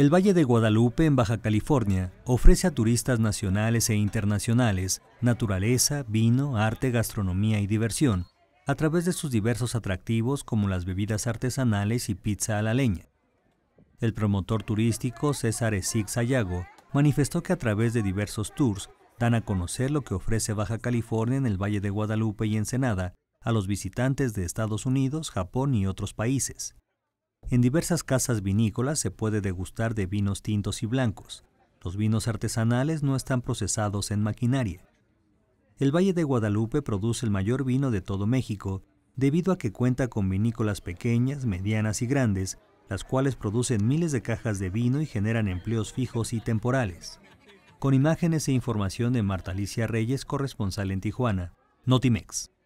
El Valle de Guadalupe, en Baja California, ofrece a turistas nacionales e internacionales naturaleza, vino, arte, gastronomía y diversión, a través de sus diversos atractivos como las bebidas artesanales y pizza a la leña. El promotor turístico César Esig Sayago manifestó que a través de diversos tours dan a conocer lo que ofrece Baja California en el Valle de Guadalupe y Ensenada a los visitantes de Estados Unidos, Japón y otros países. En diversas casas vinícolas se puede degustar de vinos tintos y blancos. Los vinos artesanales no están procesados en maquinaria. El Valle de Guadalupe produce el mayor vino de todo México, debido a que cuenta con vinícolas pequeñas, medianas y grandes, las cuales producen miles de cajas de vino y generan empleos fijos y temporales. Con imágenes e información de Marta Alicia Reyes, corresponsal en Tijuana, Notimex.